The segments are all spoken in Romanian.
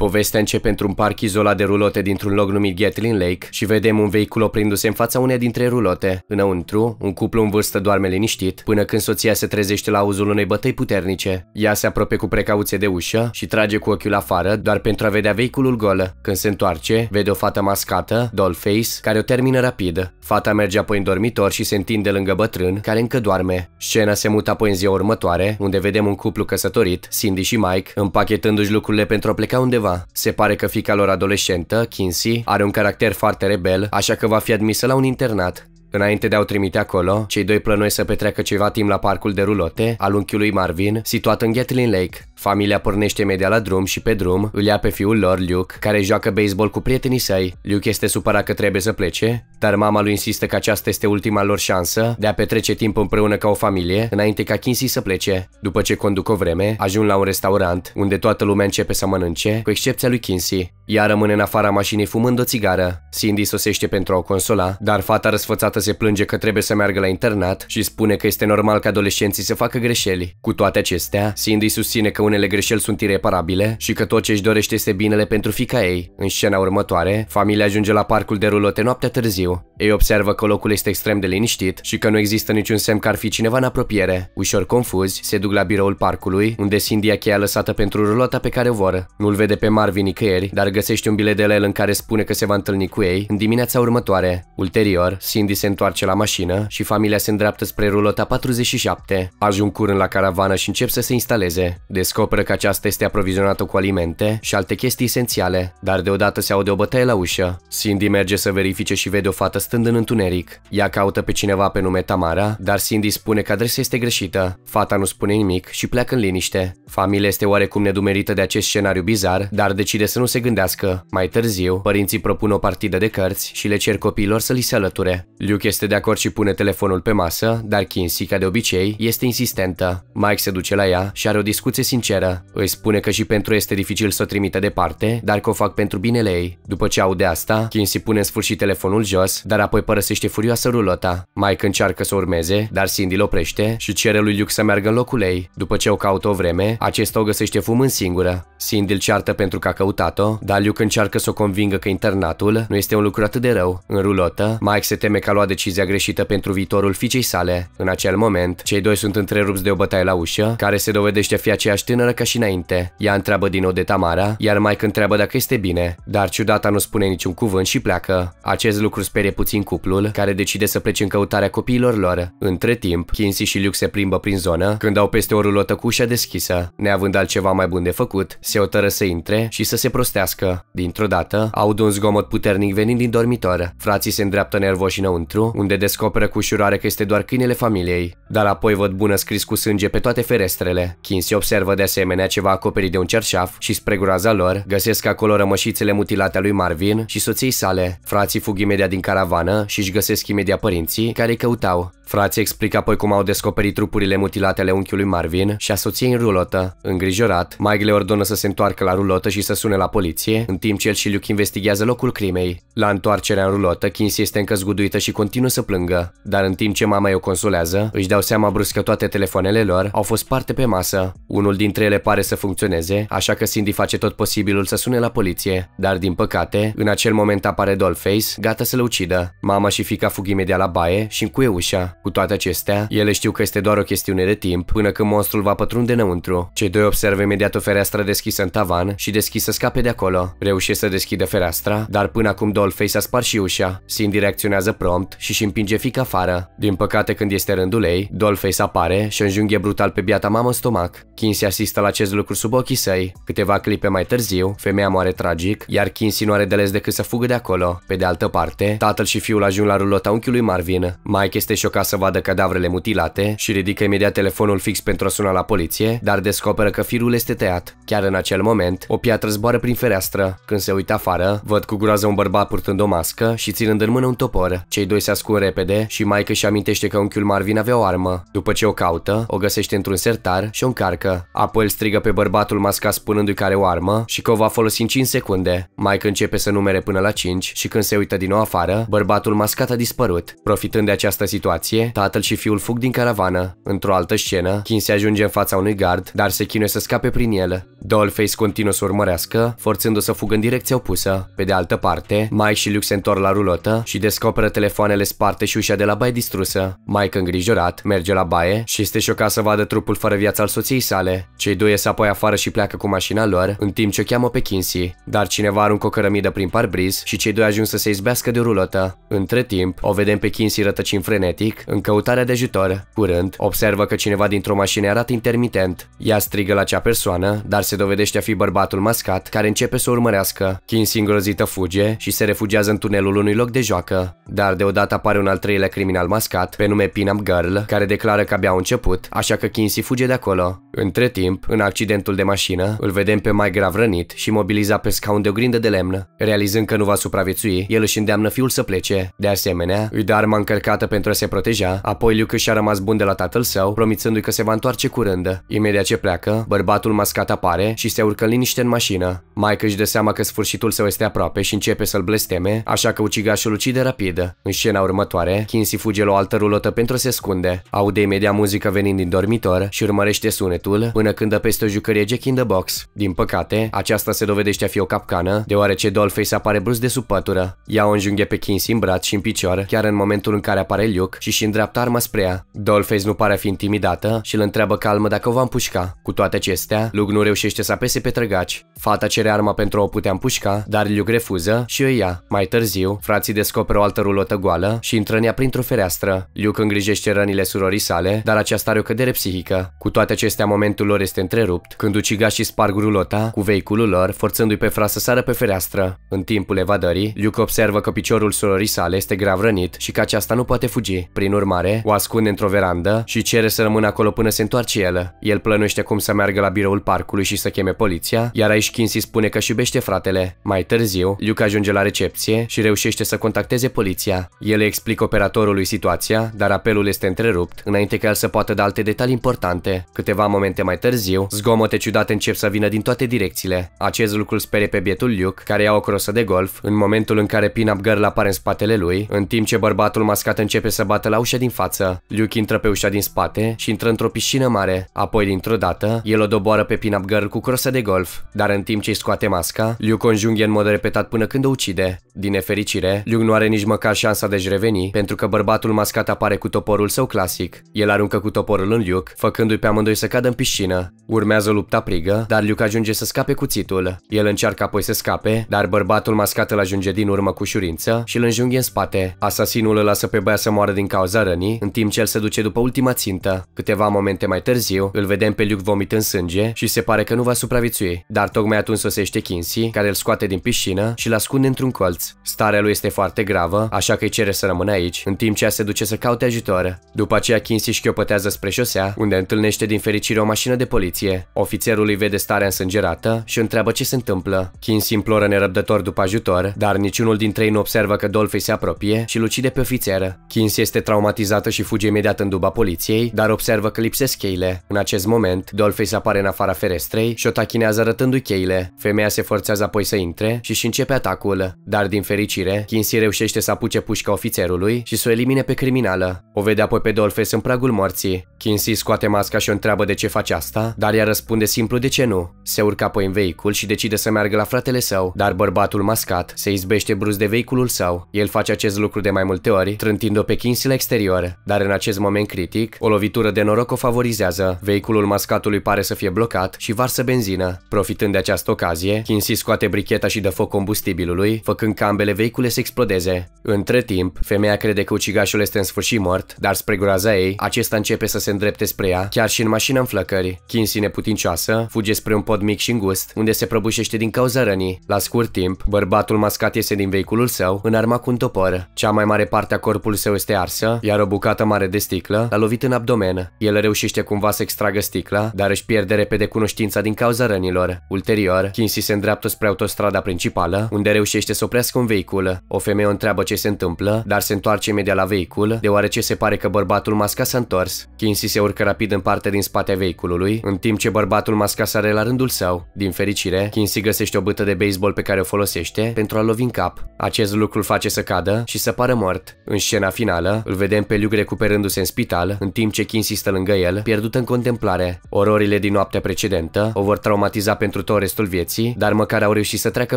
Povestea începe într-un parc izolat de rulote dintr-un loc numit Gatlin Lake și vedem un vehicul oprindu-se în fața unei dintre rulote. Înăuntru, un cuplu în vârstă doarme liniștit, până când soția se trezește la auzul unei bătăi puternice. Ea se apropie cu precauție de ușă și trage cu ochiul afară doar pentru a vedea vehiculul gol. Când se întoarce, vede o fată mascată, Dollface, care o termină rapid. Fata merge apoi în dormitor și se întinde lângă bătrân, care încă doarme. Scena se mută apoi în ziua următoare, unde vedem un cuplu căsătorit, Cindy și Mike, împachetându-și lucrurile pentru a pleca undeva ceva. Se pare că fica lor adolescentă, Kinsey, are un caracter foarte rebel, așa că va fi admisă la un internat. Înainte de a o trimite acolo, cei doi plănuie să petreacă ceva timp la parcul de rulote al unchiului Marvin, situat în Gatlin Lake. Familia pornește imediat la drum și pe drum îl ia pe fiul lor, Luke, care joacă baseball cu prietenii săi. Luke este supărat că trebuie să plece, dar mama lui insistă că aceasta este ultima lor șansă de a petrece timp împreună ca o familie, înainte ca Kinsey să plece. După ce conduc o vreme, ajung la un restaurant, unde toată lumea începe să mănânce, cu excepția lui Kinsey. Ea rămâne în afara mașinii fumând o țigară. Cindy sosește pentru a o consola, dar fata răsfățată se plânge că trebuie să meargă la internat și spune că este normal ca adolescenții să facă greșeli. Cu toate acestea, Cindy susține că unele greșeli sunt ireparabile și că tot ce își dorește este binele pentru fica ei. În scena următoare, familia ajunge la parcul de rulote noaptea târziu. Ei observă că locul este extrem de liniștit și că nu există niciun semn că ar fi cineva în apropiere. Ușor confuzi, se duc la biroul parcului, unde Cindy a cheia lăsată pentru rulota pe care o vor. Nu-l vede pe Marvin nicăieri, dar găsește un bilet de la el în care spune că se va întâlni cu ei, în dimineața următoare. Ulterior, Cindy se întoarce la mașină și familia se îndreaptă spre rulota 47. Ajung curând la caravană și încep să se instaleze. Descoperă că aceasta este aprovizionată cu alimente și alte chestii esențiale, dar deodată se aude o bătaie la ușă. Cindy merge să verifice și vede o fată stând în întuneric. Ea caută pe cineva pe nume Tamara, dar Cindy spune că adresa este greșită. Fata nu spune nimic și pleacă în liniște. Familia este oarecum nedumerită de acest scenariu bizar, dar decide să nu se gândească căsătorească. Mai târziu, părinții propun o partidă de cărți și le cer copiilor să li se alăture. Luke este de acord și pune telefonul pe masă, dar Kinsey, ca de obicei, este insistentă. Mike se duce la ea și are o discuție sinceră. Îi spune că și pentru este dificil să o trimită departe, dar că o fac pentru binele ei. După ce aude asta, Kinsey pune în sfârșit telefonul jos, dar apoi părăsește furioasă rulota. Mike încearcă să urmeze, dar Cindy îl oprește și cere lui Luke să meargă în locul ei. După ce o caută o vreme, acesta o găsește fumând singură. Cindy îl ceartă pentru că a căutat-o, dar Aliu încearcă să o convingă că internatul nu este un lucru atât de rău. În rulotă, Mike se teme că a luat decizia greșită pentru viitorul fiicei sale. În acel moment, cei doi sunt întrerupți de o bătaie la ușă, care se dovedește a fi aceeași tânără ca și înainte. Ea întreabă din nou de Tamara, iar Mike întreabă dacă este bine, dar ciudata nu spune niciun cuvânt și pleacă. Acest lucru sperie puțin cuplul, care decide să plece în căutarea copiilor lor. Între timp, Kinsey și Luke se plimbă prin zonă, când au peste o rulotă cu ușa deschisă. Neavând altceva mai bun de făcut, se otără să intre și să se prostească oprească. Dintr-o dată, aud un zgomot puternic venind din dormitor. Frații se îndreaptă nervoși înăuntru, unde descoperă cu ușurare că este doar câinele familiei. Dar apoi văd bună scris cu sânge pe toate ferestrele. se observă de asemenea ceva acoperit de un cerșaf și spre groaza lor găsesc acolo rămășițele mutilate a lui Marvin și soției sale. Frații fug imediat din caravană și își găsesc imediat părinții care îi căutau. Frații explică apoi cum au descoperit trupurile mutilate ale unchiului Marvin și a soției în rulotă. Îngrijorat, Mike le ordonă să se întoarcă la rulotă și să sune la poliție situație, în timp ce el și Luke investigează locul crimei. La întoarcerea în rulotă, Kinsey este încă zguduită și continuă să plângă, dar în timp ce mama o consolează, își dau seama brusc că toate telefoanele lor au fost parte pe masă. Unul dintre ele pare să funcționeze, așa că Cindy face tot posibilul să sune la poliție, dar din păcate, în acel moment apare Dollface, gata să-l ucidă. Mama și fica fug imediat la baie și încuie ușa. Cu toate acestea, ele știu că este doar o chestiune de timp până când monstrul va pătrunde înăuntru. Cei doi observă imediat o fereastră deschisă în tavan și deschisă scape de acolo acolo. Reușește să deschidă fereastra, dar până acum Dollface a spart și ușa. Cindy reacționează prompt și își împinge fica afară. Din păcate, când este rândul ei, Dollface apare și înjunghe brutal pe biata mamă în stomac. Kinsey asistă la acest lucru sub ochii săi. Câteva clipe mai târziu, femeia moare tragic, iar Kinsey nu are de les decât să fugă de acolo. Pe de altă parte, tatăl și fiul ajung la rulota unchiului Marvin. Mike este șocat să vadă cadavrele mutilate și ridică imediat telefonul fix pentru a suna la poliție, dar descoperă că firul este tăiat. Chiar în acel moment, o piatră zboară prin fereastră fereastră. Când se uită afară, văd cu groază un bărbat purtând o mască și ținând în mână un topor. Cei doi se ascund repede și Mike și amintește că unchiul Marvin avea o armă. După ce o caută, o găsește într-un sertar și o încarcă. Apoi îl strigă pe bărbatul mascat spunându-i care o armă și că o va folosi în 5 secunde. Mike începe să numere până la 5 și când se uită din nou afară, bărbatul mascat a dispărut. Profitând de această situație, tatăl și fiul fug din caravană. Într-o altă scenă, Kin se ajunge în fața unui gard, dar se chinuie să scape prin el. Dollface continuă să urmărească, forțându lăsându-o să fugă în direcția opusă. Pe de altă parte, Mike și Luke se întorc la rulotă și descoperă telefoanele sparte și ușa de la baie distrusă. Mike, îngrijorat, merge la baie și este șocat să vadă trupul fără viață al soției sale. Cei doi ies apoi afară și pleacă cu mașina lor, în timp ce o cheamă pe Kinsey. Dar cineva aruncă o cărămidă prin parbriz și cei doi ajung să se izbească de rulotă. Între timp, o vedem pe Kinsey rătăcind frenetic, în căutarea de ajutor. Curând, observă că cineva dintr-o mașină arată intermitent. Ea strigă la acea persoană, dar se dovedește a fi bărbatul mascat care începe să să urmărească. Kinsey îngrozită fuge și se refugiază în tunelul unui loc de joacă, dar deodată apare un al treilea criminal mascat, pe nume Pinam Girl, care declară că abia au început, așa că Kinsey fuge de acolo. Între timp, în accidentul de mașină, îl vedem pe mai grav rănit și mobilizat pe scaun de o grindă de lemn. Realizând că nu va supraviețui, el își îndeamnă fiul să plece. De asemenea, îi dă arma încărcată pentru a se proteja, apoi Luke și-a rămas bun de la tatăl său, promițându-i că se va întoarce curând. Imediat ce pleacă, bărbatul mascat apare și se urcă liniște în mașină. Mike își de seama că sfârșitul său este aproape și începe să-l blesteme, așa că ucigașul ucide rapid. În scena următoare, Kinsey fuge la o altă rulotă pentru a se ascunde. Aude imediat muzică venind din dormitor și urmărește sunetul până când dă peste o jucărie Jack in the Box. Din păcate, aceasta se dovedește a fi o capcană, deoarece Dollface apare brusc de sub pătură. Ea o înjunghe pe Kinsey în braț și în picior, chiar în momentul în care apare Luke și și îndreaptă arma spre ea. Dollface nu pare a fi intimidată și îl întreabă calmă dacă o va împușca. Cu toate acestea, Luke nu reușește să apese pe trăgaci. Fata cere arma pentru pentru o putea împușca, dar Liu refuză și o ia. Mai târziu, frații descoperă o altă rulotă goală și intră în ea printr-o fereastră. Liu îngrijește rănile surorii sale, dar aceasta are o cădere psihică. Cu toate acestea, momentul lor este întrerupt, când ucigașii sparg rulota cu vehiculul lor, forțându-i pe fra să sară pe fereastră. În timpul evadării, Liu observă că piciorul surorii sale este grav rănit și că aceasta nu poate fugi. Prin urmare, o ascunde într-o verandă și cere să rămână acolo până se întoarce el. El plănuiește cum să meargă la biroul parcului și să cheme poliția, iar aici Kinsey spune că și iubește fratele. Mai târziu, Luke ajunge la recepție și reușește să contacteze poliția. El explică operatorului situația, dar apelul este întrerupt, înainte ca el să poată da alte detalii importante. Câteva momente mai târziu, zgomote ciudate încep să vină din toate direcțiile. Acest lucru sperie pe bietul Luke, care ia o crosă de golf, în momentul în care pin-up girl apare în spatele lui, în timp ce bărbatul mascat începe să bată la ușa din față. Luke intră pe ușa din spate și intră într-o piscină mare. Apoi, dintr-o dată, el o doboară pe pin-up girl cu crosă de golf, dar în timp ce îi scoate masa, masca, Liu conjunghe în mod repetat până când o ucide. Din nefericire, Liu nu are nici măcar șansa de-și reveni, pentru că bărbatul mascat apare cu toporul său clasic. El aruncă cu toporul în Liu, făcându-i pe amândoi să cadă în piscină. Urmează lupta prigă, dar Liu ajunge să scape cuțitul. El încearcă apoi să scape, dar bărbatul mascat îl ajunge din urmă cu ușurință și îl înjunghe în spate. Asasinul îl lasă pe băiat să moară din cauza rănii, în timp ce el se duce după ultima țintă. Câteva momente mai târziu, îl vedem pe Liu vomit în sânge și se pare că nu va supraviețui, dar tocmai atunci sosește Kinsey, care îl scoate din piscină și îl ascunde într-un colț. Starea lui este foarte gravă, așa că îi cere să rămână aici, în timp ce ea se duce să caute ajutor. După aceea, Kinsey șchiopătează spre șosea, unde întâlnește din fericire o mașină de poliție. Ofițerul îi vede starea însângerată și întreabă ce se întâmplă. Kinsey imploră nerăbdător după ajutor, dar niciunul dintre ei nu observă că Dolphy se apropie și îl ucide pe ofițer. Kinsey este traumatizată și fuge imediat în duba poliției, dar observă că lipsesc cheile. În acest moment, Dolphy se apare în afara ferestrei și o tachinează arătându i cheile. Femeia se se forțează apoi să intre și și începe atacul, dar din fericire, Kinsey reușește să apuce pușca ofițerului și să o elimine pe criminală. O vede apoi pe Dolphes în pragul morții. Kinsey scoate masca și o întreabă de ce face asta, dar ea răspunde simplu de ce nu. Se urcă apoi în vehicul și decide să meargă la fratele său, dar bărbatul mascat se izbește brusc de vehiculul său. El face acest lucru de mai multe ori, trântind-o pe Kinsey la exterior, dar în acest moment critic, o lovitură de noroc o favorizează. Vehiculul mascatului pare să fie blocat și varsă benzină. Profitând de această ocazie, McKinsey scoate bricheta și dă foc combustibilului, făcând ca ambele vehicule să explodeze. Între timp, femeia crede că ucigașul este în sfârșit mort, dar spre groaza ei, acesta începe să se îndrepte spre ea, chiar și în mașină în flăcări. Kinsey neputincioasă fuge spre un pod mic și îngust, unde se prăbușește din cauza rănii. La scurt timp, bărbatul mascat iese din vehiculul său, înarmat cu un topor. Cea mai mare parte a corpului său este arsă, iar o bucată mare de sticlă l-a lovit în abdomen. El reușește cumva să extragă sticla, dar își pierde repede cunoștința din cauza rănilor. Ulterior, Kinsey se îndreaptă spre autostrada principală, unde reușește să oprească un vehicul. O femeie o întreabă ce se întâmplă, dar se întoarce imediat la vehicul, deoarece se pare că bărbatul masca s-a întors. Kinsey se urcă rapid în partea din spate a vehiculului, în timp ce bărbatul masca sare la rândul său. Din fericire, Kinsey găsește o bătă de baseball pe care o folosește pentru a lovi în cap. Acest lucru îl face să cadă și să pară mort. În scena finală, îl vedem pe Luke recuperându-se în spital, în timp ce Kinsey stă lângă el, pierdut în contemplare. Ororile din noaptea precedentă o vor traumatiza pentru tot restul vieții, dar alarmă care au reușit să treacă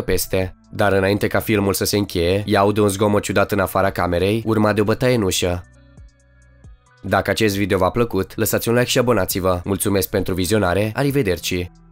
peste. Dar înainte ca filmul să se încheie, ea aude un zgomot ciudat în afara camerei, urma de o bătaie în ușă. Dacă acest video v-a plăcut, lăsați un like și abonați-vă. Mulțumesc pentru vizionare, arrivederci!